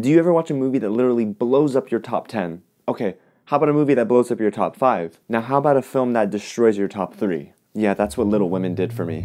Do you ever watch a movie that literally blows up your top 10? Okay, how about a movie that blows up your top 5? Now, how about a film that destroys your top 3? Yeah, that's what Little Women did for me.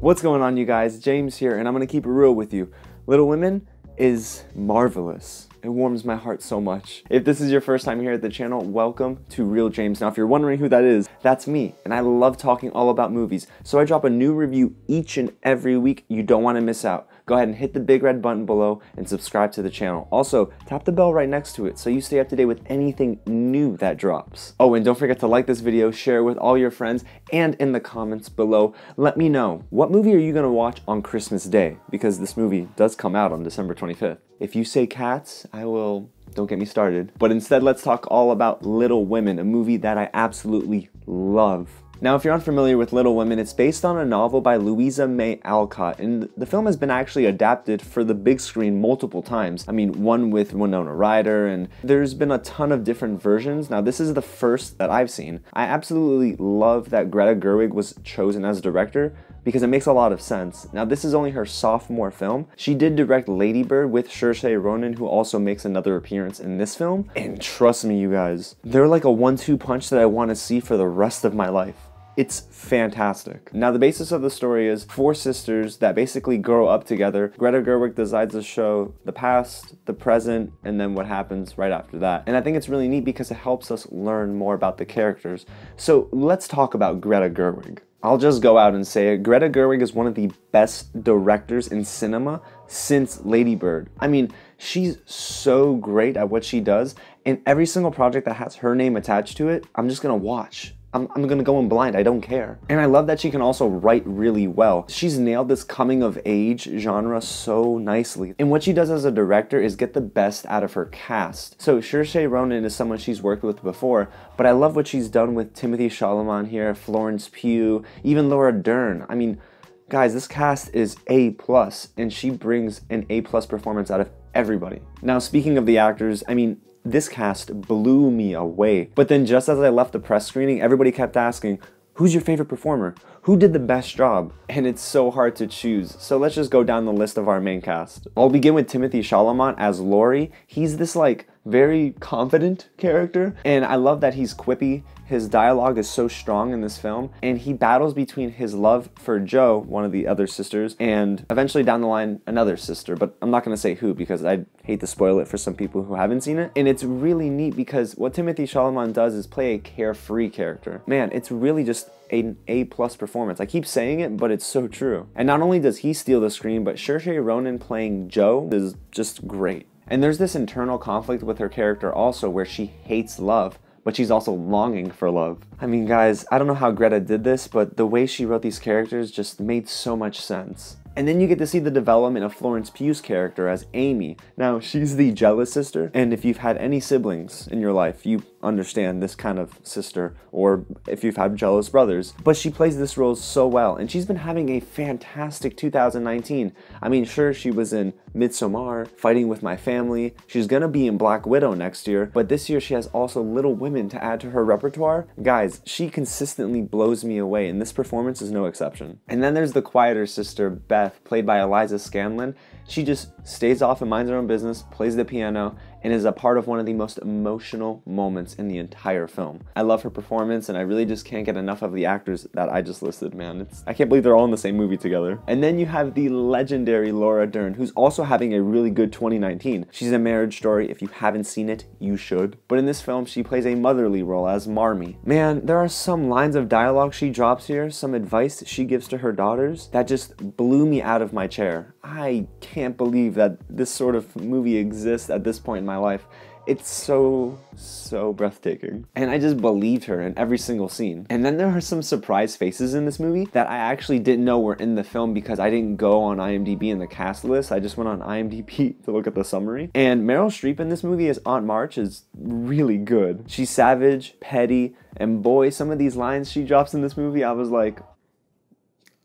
What's going on, you guys? James here, and I'm gonna keep it real with you. Little Women is marvelous. It warms my heart so much. If this is your first time here at the channel, welcome to Real James. Now, if you're wondering who that is, that's me, and I love talking all about movies. So I drop a new review each and every week. You don't wanna miss out go ahead and hit the big red button below and subscribe to the channel. Also, tap the bell right next to it so you stay up to date with anything new that drops. Oh, and don't forget to like this video, share with all your friends, and in the comments below, let me know what movie are you gonna watch on Christmas Day? Because this movie does come out on December 25th. If you say cats, I will don't get me started. But instead, let's talk all about Little Women, a movie that I absolutely love. Now, if you're unfamiliar with Little Women, it's based on a novel by Louisa May Alcott, and the film has been actually adapted for the big screen multiple times. I mean, one with Winona Ryder, and there's been a ton of different versions. Now, this is the first that I've seen. I absolutely love that Greta Gerwig was chosen as director because it makes a lot of sense. Now this is only her sophomore film. She did direct Ladybird with Saoirse Ronan who also makes another appearance in this film. And trust me you guys, they're like a one-two punch that I want to see for the rest of my life. It's fantastic. Now, the basis of the story is four sisters that basically grow up together. Greta Gerwig decides to show the past, the present, and then what happens right after that. And I think it's really neat because it helps us learn more about the characters. So let's talk about Greta Gerwig. I'll just go out and say it. Greta Gerwig is one of the best directors in cinema since Lady Bird. I mean, she's so great at what she does, and every single project that has her name attached to it, I'm just gonna watch. I'm, I'm gonna go in blind, I don't care. And I love that she can also write really well. She's nailed this coming of age genre so nicely. And what she does as a director is get the best out of her cast. So Saoirse Ronan is someone she's worked with before, but I love what she's done with Timothy Chalamet here, Florence Pugh, even Laura Dern. I mean, guys this cast is a plus and she brings an a plus performance out of everybody now speaking of the actors i mean this cast blew me away. But then just as I left the press screening, everybody kept asking, Who's your favorite performer? Who did the best job? And it's so hard to choose, so let's just go down the list of our main cast. I'll begin with Timothy Chalamet as Laurie. He's this like very confident character. And I love that he's quippy. His dialogue is so strong in this film. And he battles between his love for Joe, one of the other sisters, and eventually down the line, another sister. But I'm not going to say who because I hate to spoil it for some people who haven't seen it. And it's really neat because what Timothy Chalamet does is play a carefree character. Man, it's really just an A plus performance. I keep saying it, but it's so true. And not only does he steal the screen, but Saoirse Ronan playing Joe is just great. And there's this internal conflict with her character also where she hates love, but she's also longing for love. I mean, guys, I don't know how Greta did this, but the way she wrote these characters just made so much sense. And then you get to see the development of Florence Pugh's character as Amy. Now, she's the jealous sister, and if you've had any siblings in your life, you understand this kind of sister or if you've had jealous brothers. But she plays this role so well and she's been having a fantastic 2019. I mean, sure, she was in Midsommar, Fighting with My Family. She's gonna be in Black Widow next year, but this year she has also Little Women to add to her repertoire. Guys, she consistently blows me away and this performance is no exception. And then there's the quieter sister, Beth, played by Eliza Scanlon. She just stays off and minds her own business, plays the piano, and is a part of one of the most emotional moments in the entire film. I love her performance and I really just can't get enough of the actors that I just listed, man. It's, I can't believe they're all in the same movie together. And then you have the legendary Laura Dern, who's also having a really good 2019. She's in Marriage Story. If you haven't seen it, you should. But in this film, she plays a motherly role as Marmee. Man, there are some lines of dialogue she drops here, some advice she gives to her daughters that just blew me out of my chair. I can't believe that this sort of movie exists at this point in my my life. It's so, so breathtaking. And I just believed her in every single scene. And then there are some surprise faces in this movie that I actually didn't know were in the film because I didn't go on IMDb in the cast list. I just went on IMDb to look at the summary. And Meryl Streep in this movie as Aunt March is really good. She's savage, petty, and boy, some of these lines she drops in this movie, I was like,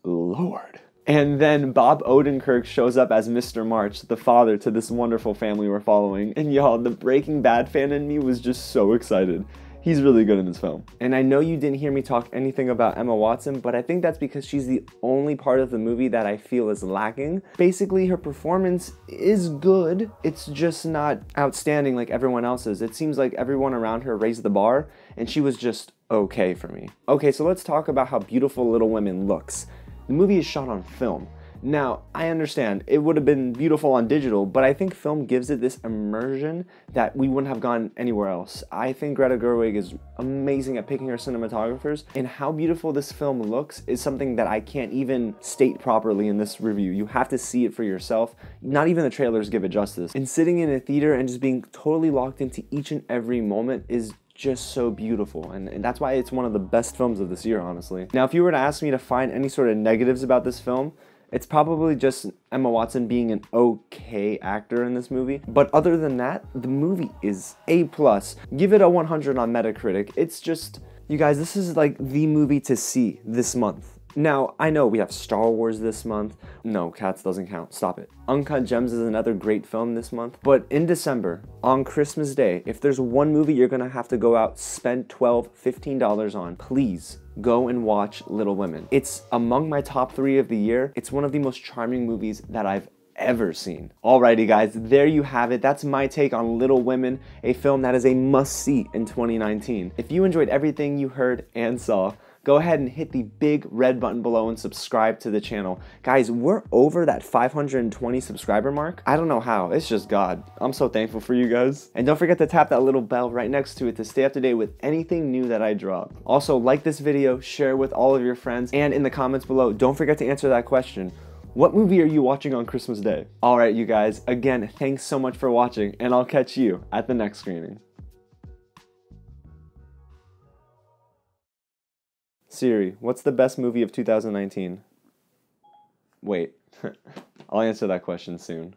Lord. And then Bob Odenkirk shows up as Mr. March, the father to this wonderful family we're following. And y'all, the Breaking Bad fan in me was just so excited. He's really good in this film. And I know you didn't hear me talk anything about Emma Watson, but I think that's because she's the only part of the movie that I feel is lacking. Basically, her performance is good, it's just not outstanding like everyone else's. It seems like everyone around her raised the bar, and she was just okay for me. Okay, so let's talk about how beautiful Little Women looks. The movie is shot on film. Now, I understand it would have been beautiful on digital, but I think film gives it this immersion that we wouldn't have gotten anywhere else. I think Greta Gerwig is amazing at picking her cinematographers, and how beautiful this film looks is something that I can't even state properly in this review. You have to see it for yourself. Not even the trailers give it justice. And sitting in a theater and just being totally locked into each and every moment is just so beautiful. And, and, that's why it's one of the best films of this year, honestly. Now, if you were to ask me to find any sort of negatives about this film, it's probably just Emma Watson being an okay actor in this movie. But other than that, the movie is A+. plus. Give it a 100 on Metacritic. It's just, you guys, this is like the movie to see this month. Now, I know we have Star Wars this month. No, Cats doesn't count. Stop it. Uncut Gems is another great film this month. But in December, on Christmas Day, if there's one movie you're gonna have to go out, spend $12, $15 on, please go and watch Little Women. It's among my top three of the year. It's one of the most charming movies that I've ever seen. Alrighty guys, there you have it. That's my take on Little Women, a film that is a must see in 2019. If you enjoyed everything you heard and saw, go ahead and hit the big red button below and subscribe to the channel. Guys, we're over that 520 subscriber mark. I don't know how, it's just God. I'm so thankful for you guys. And don't forget to tap that little bell right next to it to stay up to date with anything new that I drop. Also, like this video, share with all of your friends, and in the comments below, don't forget to answer that question. What movie are you watching on Christmas Day? Alright you guys, again, thanks so much for watching, and I'll catch you at the next screening. Siri, what's the best movie of 2019? Wait, I'll answer that question soon.